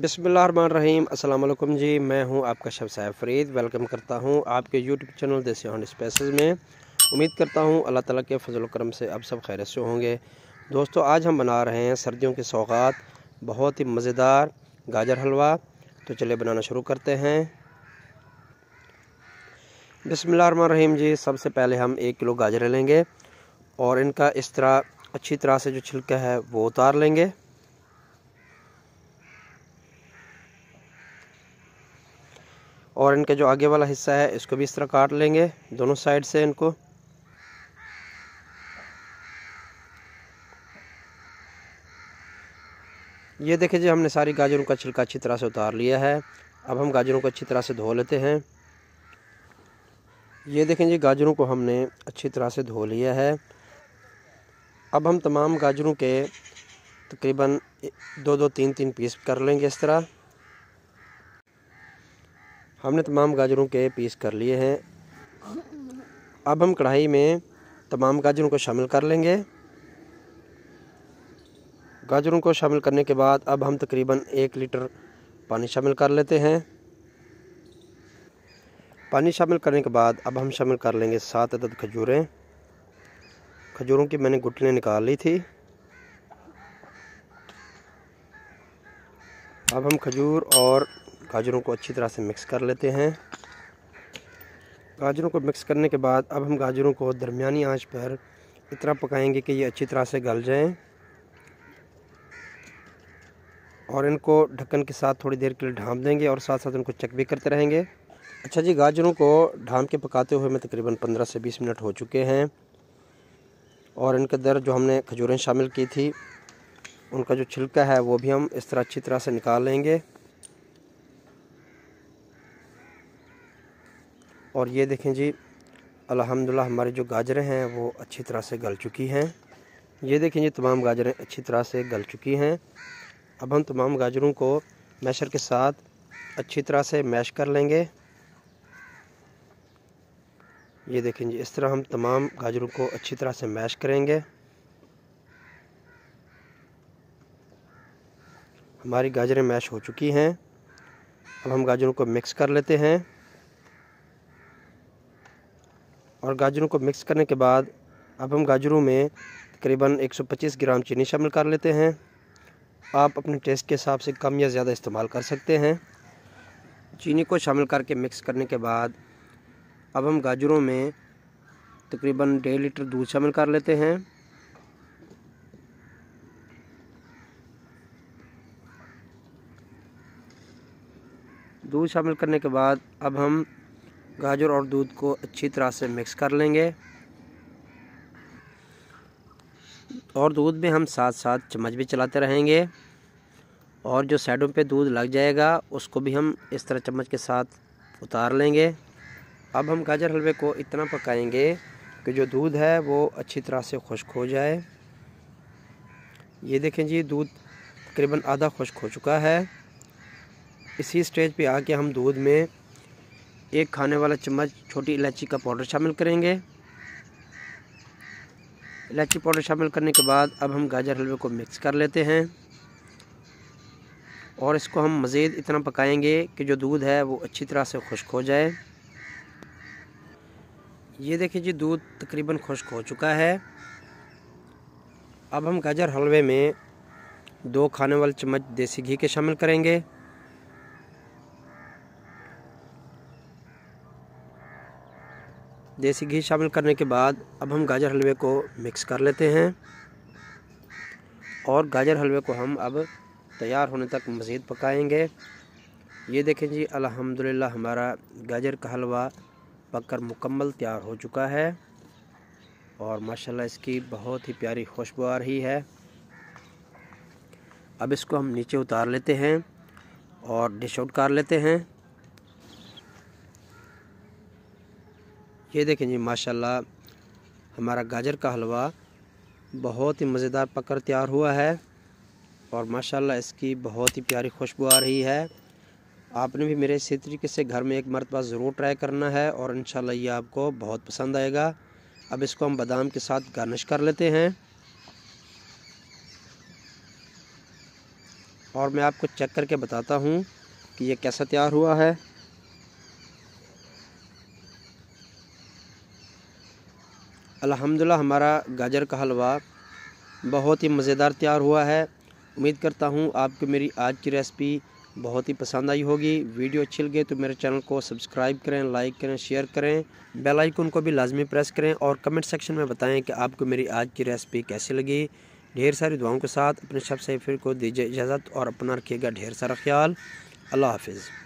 बिसमीम अल्लाम जी मैं हूं आपका शब फरीद वेलकम करता हूं आपके यूट्यूब चैनल देसी हॉन स्पेसेस में उम्मीद करता हूं अल्लाह ताला के फजल करम से आप सब खैर से होंगे दोस्तों आज हम बना रहे हैं सर्दियों के सौगात बहुत ही मज़ेदार गाजर हलवा तो चलिए बनाना शुरू करते हैं बिसमीम जी सबसे पहले हम एक किलो गाजर लेंगे और इनका इस तरह अच्छी तरह से जो छिलका है वो उतार लेंगे और इनके जो आगे वाला हिस्सा है इसको भी इस तरह काट लेंगे दोनों साइड से इनको ये देखिए जी हमने सारी गाजरों का छिलका अच्छी तरह से उतार लिया है अब हम गाजरों को अच्छी तरह से धो लेते हैं ये देखें जी गाजरों को हमने अच्छी तरह से धो लिया है अब हम तमाम गाजरों के तकरीबन दो दो तीन तीन पीस कर लेंगे इस तरह हमने तमाम गाजरों के पीस कर लिए हैं अब हम कढ़ाई में तमाम गाजरों को शामिल कर लेंगे गाजरों को शामिल करने के बाद अब हम तकरीबन एक लीटर पानी शामिल कर लेते हैं पानी शामिल करने के बाद अब हम शामिल कर लेंगे सात अदद खजूरें खजूरों की मैंने गुटलियाँ निकाल ली थी अब हम खजूर और गाजरों को अच्छी तरह से मिक्स कर लेते हैं गाजरों को मिक्स करने के बाद अब हम गाजरों को दरमिया आंच पर इतना पकाएंगे कि ये अच्छी तरह से गल जाएं और इनको ढक्कन के साथ थोड़ी देर के लिए ढाँप देंगे और साथ साथ इनको चेक भी करते रहेंगे अच्छा जी गाजरों को ढाम के पकाते हुए में तकरीबन पंद्रह से बीस मिनट हो चुके हैं और इनके अंदर जो हमने खजूरें शामिल की थी उनका जो छिलका है वो भी हम इस तरह अच्छी तरह से निकाल लेंगे और ये देखें जी अल्हम्दुलिल्लाह हमारे जो गाजरें हैं वो अच्छी तरह से गल चुकी हैं ये देखें जी तमाम गाजरें अच्छी तरह से गल चुकी हैं अब हम तमाम गाजरों को मैशर के साथ अच्छी तरह से मैश कर लेंगे ये देखें जी इस तरह हम तमाम गाजरों को अच्छी तरह से मैश करेंगे हमारी गाजरें मैश हो चुकी हैं अब हम गाजरों को मिक्स कर लेते हैं और गाजरों को मिक्स करने के बाद अब हम गाजरों में तकरीबन 125 ग्राम चीनी शामिल कर लेते हैं आप अपने टेस्ट के हिसाब से कम या ज़्यादा इस्तेमाल कर सकते हैं चीनी को शामिल करके मिक्स करने के बाद अब हम गाजरों में तकरीबन डेढ़ लीटर दूध शामिल कर लेते हैं दूध शामिल करने के बाद अब हम गाजर और दूध को अच्छी तरह से मिक्स कर लेंगे और दूध में हम साथ साथ चम्मच भी चलाते रहेंगे और जो साइडों पे दूध लग जाएगा उसको भी हम इस तरह चम्मच के साथ उतार लेंगे अब हम गाजर हलवे को इतना पकाएंगे कि जो दूध है वो अच्छी तरह से खुश्क हो जाए ये देखें जी दूध तकरीबन आधा खुश्क हो चुका है इसी स्टेज पे आके हम दूध में एक खाने वाला चम्मच छोटी इलायची का पाउडर शामिल करेंगे इलायची पाउडर शामिल करने के बाद अब हम गाजर हलवे को मिक्स कर लेते हैं और इसको हम मज़ीद इतना पकाएंगे कि जो दूध है वो अच्छी तरह से खुश्क हो जाए ये देखिए जी दूध तकरीबन खुश्क हो चुका है अब हम गाजर हलवे में दो खाने वाले चम्मच देसी घी के शामिल करेंगे देसी घी शामिल करने के बाद अब हम गाजर हलवे को मिक्स कर लेते हैं और गाजर हलवे को हम अब तैयार होने तक मज़ीद पकाएंगे ये देखें जी अल्हम्दुलिल्लाह हमारा गाजर का हलवा पककर मुकम्मल तैयार हो चुका है और माशाल्लाह इसकी बहुत ही प्यारी खुशबू आ रही है अब इसको हम नीचे उतार लेते हैं और डिश आउट कर लेते हैं ये देखें जी माशाल्लाह हमारा गाजर का हलवा बहुत ही मज़ेदार पकड़ तैयार हुआ है और माशाल्लाह इसकी बहुत ही प्यारी खुशबू आ रही है आपने भी मेरे इसी तरीके से घर में एक मरतबा ज़रूर ट्राई करना है और इन ये आपको बहुत पसंद आएगा अब इसको हम बादाम के साथ गार्निश कर लेते हैं और मैं आपको चेक करके बताता हूँ कि ये कैसा तैयार हुआ है अल्हम्दुलिल्लाह हमारा गाजर का हलवा बहुत ही मज़ेदार तैयार हुआ है उम्मीद करता हूँ आपको मेरी आज की रेसिपी बहुत ही पसंद आई होगी वीडियो अच्छी लगे तो मेरे चैनल को सब्सक्राइब करें लाइक करें शेयर करें बेल आइकन को भी लाजमी प्रेस करें और कमेंट सेक्शन में बताएं कि आपको मेरी आज की रेसिपी कैसी लगी ढेर सारी दुआओं के साथ अपने शब से फिर को दीजिए इजाज़त और अपना रखिएगा ढेर सारा ख्याल अल्लाह हाफिज़